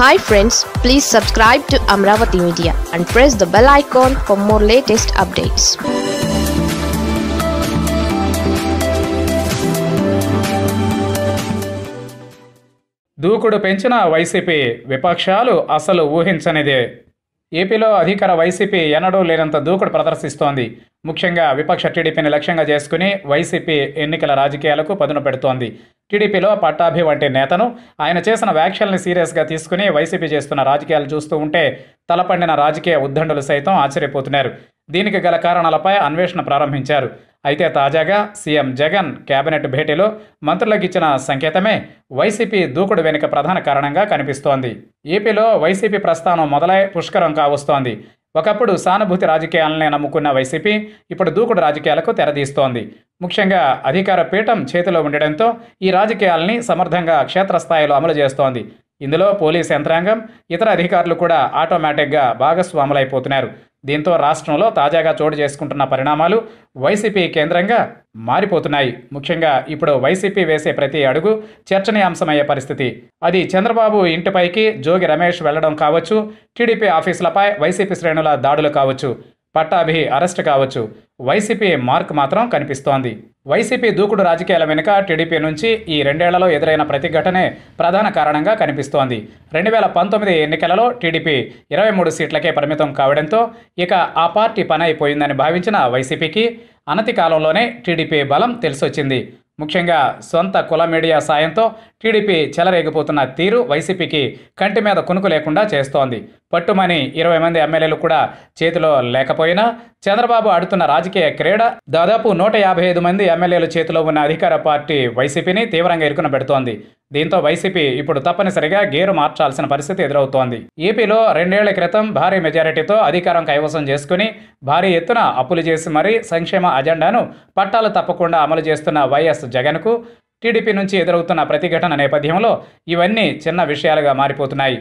hi friends please subscribe to Amaravati media and press the bell icon for more latest updates దూకుడు పెంచిన YCP విపక్షాలు అసలు ఊహించనిదే ఏపీలో అధికార వైసీపీ ఎన్నడూ లేనంత దూకుడు ప్రదర్శిస్తోంది ముఖ్యంగా విపక్ష టీడీపీని లక్ష్యంగా చేసుకుని వైసీపీ ఎన్నికల రాజకీయాలకు పదును పెడుతోంది టీడీపీలో పట్టాభి వంటి నేతను ఆయన చేసిన వ్యాఖ్యల్ని సీరియస్గా తీసుకుని వైసీపీ చేస్తున్న రాజకీయాలు చూస్తూ ఉంటే తలపండిన రాజకీయ ఉద్దండులు సైతం ఆశ్చర్యపోతున్నారు దీనికి గల కారణాలపై అన్వేషణ ప్రారంభించారు అయితే తాజాగా సీఎం జగన్ కేబినెట్ భేటీలో మంత్రులకు ఇచ్చిన సంకేతమే వైసీపీ దూకుడు వెనుక ప్రధాన కారణంగా కనిపిస్తోంది ఏపీలో వైసీపీ ప్రస్థానం మొదలై పుష్కరం కావస్తోంది ఒకప్పుడు సానుభూతి రాజకీయాలనే నమ్ముకున్న వైసీపీ ఇప్పుడు దూకుడు రాజకీయాలకు తెరదీస్తోంది ముఖ్యంగా అధికార పీఠం చేతిలో ఉండడంతో ఈ రాజకీయాలని సమర్థంగా క్షేత్రస్థాయిలో అమలు చేస్తోంది ఇందులో పోలీస్ యంత్రాంగం ఇతర అధికారులు కూడా ఆటోమేటిక్గా భాగస్వాములైపోతున్నారు దీంతో రాష్ట్రంలో తాజాగా చోటు చేసుకుంటున్న పరిణామాలు వైసీపీ కేంద్రంగా మారిపోతున్నాయి ముఖ్యంగా ఇప్పుడు వైసీపీ వేసే ప్రతి అడుగు చర్చనీయాంశమయ్యే పరిస్థితి అది చంద్రబాబు ఇంటిపైకి జోగి రమేష్ వెళ్లడం కావచ్చు టీడీపీ ఆఫీసులపై వైసీపీ శ్రేణుల దాడులు కావచ్చు పట్టాభి అరెస్ట్ కావచ్చు వైసీపీ మార్క్ మాత్రం కనిపిస్తోంది వైసీపీ దూకుడు రాజకీయాల వెనుక టీడీపీ నుంచి ఈ రెండేళ్లలో ఎదురైన ప్రతిఘటనే ప్రధాన కారణంగా కనిపిస్తోంది రెండు వేల పంతొమ్మిది ఎన్నికలలో టీడీపీ ఇరవై మూడు సీట్లకే పరిమితం కావడంతో ఇక ఆ పార్టీ పని అయిపోయిందని భావించిన వైసీపీకి అనతి కాలంలోనే టీడీపీ బలం తెలిసొచ్చింది ముఖ్యంగా సొంత కుల మీడియా సాయంతో టీడీపీ చెలరేగిపోతున్న తీరు వైసీపీకి కంటి మీద కునుకు లేకుండా చేస్తోంది పట్టుమని ఇరవై మంది ఎమ్మెల్యేలు కూడా చేతిలో లేకపోయినా చంద్రబాబు ఆడుతున్న రాజకీయ క్రీడ దాదాపు నూట యాభై ఐదు మంది ఎమ్మెల్యేల చేతిలో ఉన్న అధికార పార్టీ వైసీపీని తీవ్రంగా ఇరుకున పెడుతోంది దీంతో వైసీపీ ఇప్పుడు తప్పనిసరిగా గేరు మార్చాల్సిన పరిస్థితి ఎదురవుతోంది ఏపీలో రెండేళ్ల క్రితం భారీ మెజారిటీతో అధికారం కైవసం చేసుకుని భారీ ఎత్తున అప్పులు చేసి మరీ సంక్షేమ అజెండాను పట్టాలు తప్పకుండా అమలు చేస్తున్న వైఎస్ జగన్కు టీడీపీ నుంచి ఎదురవుతున్న ప్రతిఘటన నేపథ్యంలో ఇవన్నీ చిన్న విషయాలుగా మారిపోతున్నాయి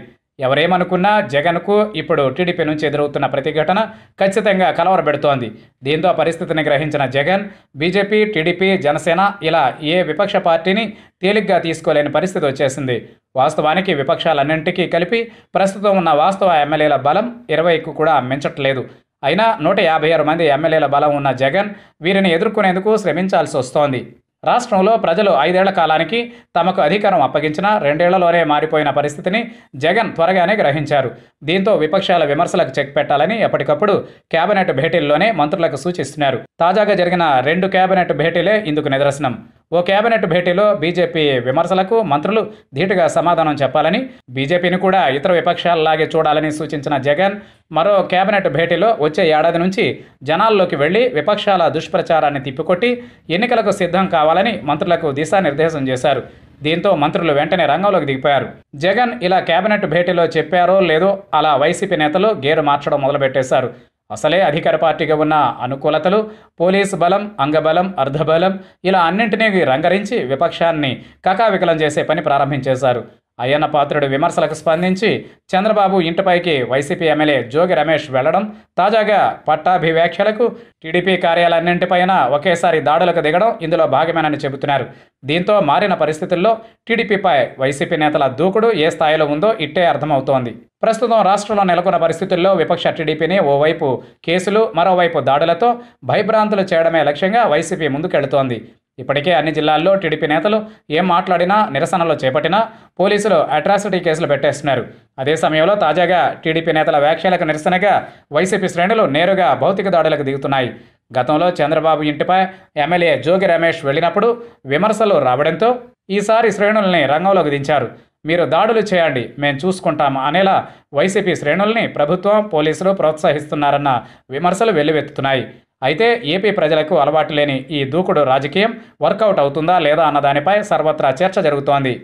ఎవరేమనుకున్నా జగన్కు ఇప్పుడు టీడీపీ నుంచి ఎదురవుతున్న ప్రతిఘటన ఖచ్చితంగా కలవరబెడుతోంది దీంతో పరిస్థితిని గ్రహించిన జగన్ బీజేపీ టీడీపీ జనసేన ఇలా ఏ విపక్ష పార్టీని తేలిగ్గా తీసుకోలేని పరిస్థితి వచ్చేసింది వాస్తవానికి విపక్షాలన్నింటికీ కలిపి ప్రస్తుతం ఉన్న వాస్తవ ఎమ్మెల్యేల బలం ఇరవైకు కూడా మించట్లేదు అయినా నూట యాభై ఆరు మంది ఎమ్మెల్యేల బలం ఉన్న జగన్ వీరిని ఎదుర్కొనేందుకు శ్రమించాల్సి వస్తోంది రాష్ట్రంలో ప్రజలు ఐదేళ్ల కాలానికి తమకు అధికారం అప్పగించినా రెండేళ్లలోనే మారిపోయిన పరిస్థితిని జగన్ త్వరగానే గ్రహించారు దీంతో విపక్షాల విమర్శలకు చెక్ పెట్టాలని ఎప్పటికప్పుడు కేబినెట్ భేటీల్లోనే మంత్రులకు సూచిస్తున్నారు తాజాగా జరిగిన రెండు కేబినెట్ భేటీలే ఇందుకు నిదర్శనం ఓ కేబినెట్ భేటీలో బీజేపీ విమర్శలకు మంత్రులు ధీటుగా సమాధానం చెప్పాలని బీజేపీని కూడా ఇతర విపక్షాలలాగే చూడాలని సూచించిన జగన్ మరో కేబినెట్ భేటీలో వచ్చే ఏడాది నుంచి జనాల్లోకి వెళ్లి విపక్షాల దుష్ప్రచారాన్ని తిప్పికొట్టి ఎన్నికలకు సిద్ధం కావాలని మంత్రులకు దిశానిర్దేశం చేశారు దీంతో మంత్రులు వెంటనే రంగంలోకి దిగిపోయారు జగన్ ఇలా కేబినెట్ భేటీలో చెప్పారో లేదో అలా వైసీపీ నేతలు గేరు మార్చడం మొదలుపెట్టేశారు అసలే అధికార పార్టీగా ఉన్న అనుకూలతలు పోలీసు బలం అంగబలం అర్ధబలం ఇలా అన్నింటినీ రంగరించి విపక్షాన్ని కకావికలం చేసే పని ప్రారంభించేశారు అయ్యన్న పాత్రుడు విమర్శలకు స్పందించి చంద్రబాబు ఇంటిపైకి వైసీపీ ఎమ్మెల్యే జోగి రమేష్ వెళ్లడం తాజాగా పట్టాభి వ్యాఖ్యలకు టీడీపీ కార్యాలన్నింటిపైన ఒకేసారి దాడులకు దిగడం ఇందులో భాగమేనని చెబుతున్నారు దీంతో మారిన పరిస్థితుల్లో టీడీపీపై వైసీపీ నేతల దూకుడు ఏ స్థాయిలో ఉందో ఇట్టే అర్థమవుతోంది ప్రస్తుతం రాష్ట్రంలో నెలకొన్న పరిస్థితుల్లో విపక్ష టీడీపీని ఓవైపు కేసులు మరోవైపు దాడులతో భయభ్రాంతులు చేయడమే లక్ష్యంగా వైసీపీ ముందుకెళుతోంది ఇప్పటికే అన్ని జిల్లాల్లో టీడీపీ నేతలు ఏం మాట్లాడినా నిరసనలు చేపట్టినా పోలీసులు అట్రాసిటీ కేసులు పెట్టేస్తున్నారు అదే సమయంలో తాజాగా టీడీపీ నేతల వ్యాఖ్యలకు నిరసనగా వైసీపీ శ్రేణులు నేరుగా భౌతిక దాడులకు దిగుతున్నాయి గతంలో చంద్రబాబు ఇంటిపై ఎమ్మెల్యే జోగి రమేష్ వెళ్ళినప్పుడు విమర్శలు రావడంతో ఈసారి శ్రేణుల్ని రంగంలోకి దించారు మీరు దాడులు చేయండి మేము చూసుకుంటాం అనేలా వైసీపీ శ్రేణుల్ని ప్రభుత్వం పోలీసులు ప్రోత్సహిస్తున్నారన్న విమర్శలు వెల్లువెత్తుతున్నాయి అయితే ఏపీ ప్రజలకు అలవాటు లేని ఈ దూకుడు రాజకీయం వర్కౌట్ అవుతుందా లేదా అన్న దానిపై సర్వత్రా చర్చ జరుగుతోంది